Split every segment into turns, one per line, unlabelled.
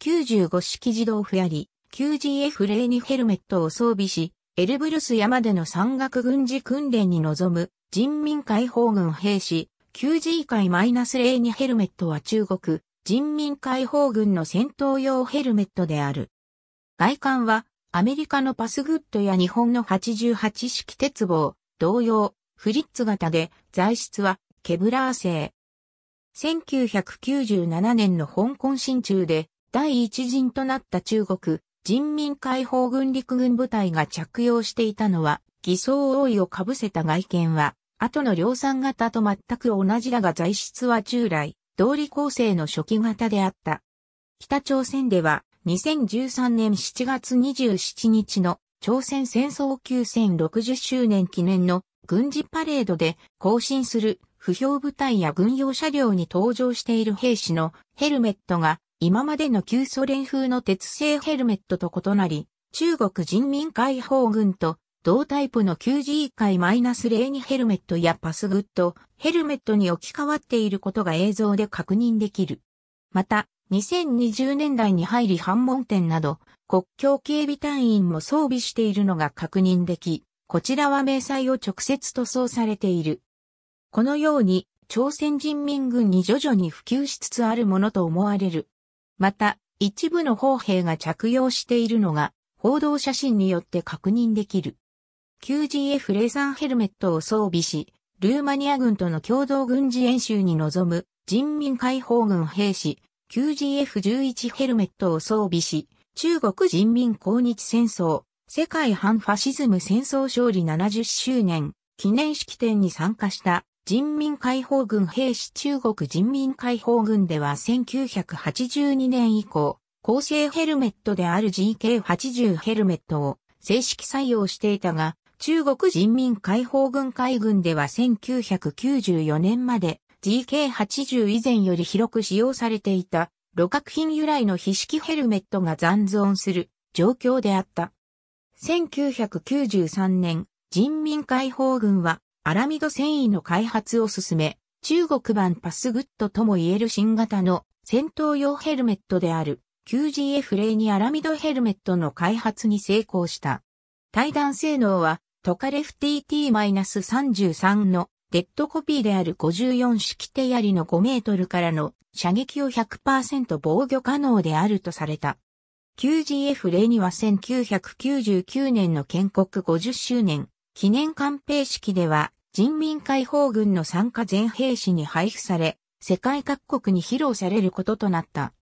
95式自動フヤリ、QGF レーニヘルメットを装備し、エルブルス山での山岳軍事訓練に臨む人民解放軍兵士、QG 会ーニヘルメットは中国人民解放軍の戦闘用ヘルメットである。外観はアメリカのパスグッドや日本の88式鉄棒、同様、フリッツ型で材質はケブラー製。1997年の香港新中で第一陣となった中国人民解放軍陸軍部隊が着用していたのは偽装覆いをかぶせた外見は後の量産型と全く同じだが材質は従来道理構成の初期型であった。北朝鮮では2013年7月27日の朝鮮戦争9060周年記念の軍事パレードで更新する不評部隊や軍用車両に登場している兵士のヘルメットが今までの旧ソ連風の鉄製ヘルメットと異なり、中国人民解放軍と同タイプの 9G 回 -02 ヘルメットやパスグッドヘルメットに置き換わっていることが映像で確認できる。また、2020年代に入り反問店など、国境警備隊員も装備しているのが確認でき、こちらは明細を直接塗装されている。このように、朝鮮人民軍に徐々に普及しつつあるものと思われる。また、一部の砲兵が着用しているのが、報道写真によって確認できる。QGF レーザーヘルメットを装備し、ルーマニア軍との共同軍事演習に臨む人民解放軍兵士 QGF11 ヘルメットを装備し、中国人民抗日戦争、世界反ファシズム戦争勝利70周年記念式典に参加した人民解放軍兵士中国人民解放軍では1982年以降、構成ヘルメットである GK80 ヘルメットを正式採用していたが、中国人民解放軍海軍では1994年まで GK80 以前より広く使用されていた路角品由来の非式ヘルメットが残存する状況であった。1993年、人民解放軍はアラミド繊維の開発を進め、中国版パスグッドとも言える新型の戦闘用ヘルメットである QGF イにアラミドヘルメットの開発に成功した。対弾性能はトカレフ TT-33 のデッドコピーである54式手槍の5メートルからの射撃を100%防御可能であるとされた。QGF イには1999年の建国50周年記念官兵式では人民解放軍の参加全兵士に配布され、世界各国に披露されることとなった。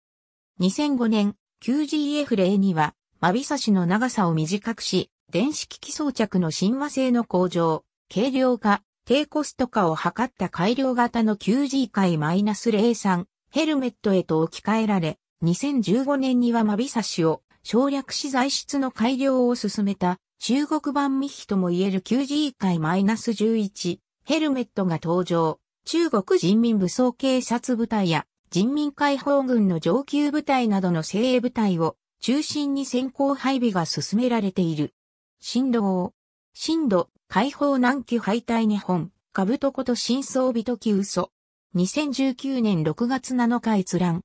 2005年、QGF02 は、マビサシの長さを短くし、電子機器装着の親和性の向上、軽量化、低コスト化を図った改良型の QG ス -03 ヘルメットへと置き換えられ、2015年にはマビサシを省略し材質の改良を進めた中国版ミヒとも言える 9G 回 -11 ヘルメットが登場。中国人民武装警察部隊や人民解放軍の上級部隊などの精鋭部隊を中心に先行配備が進められている。振動。震度、解放南急敗退日本、株とこと真相美とき嘘。2019年6月7日閲覧。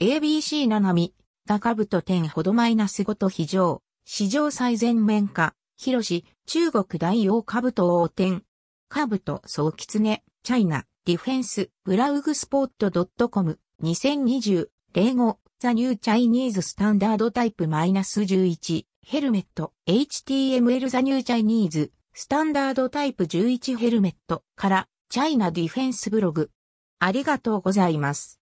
ABC 七海、が株と点ほどマイナス5と非常。史上最前面化、広し、中国大王兜王天、兜総狐、チャイナ、ディフェンス、ブラウグスポット .com、2020、例語、ザニューチャイニーズスタンダードタイプ -11、ヘルメット、HTML ザニューチャイニーズ、スタンダードタイプ11ヘルメットから、チャイナディフェンスブログ。ありがとうございます。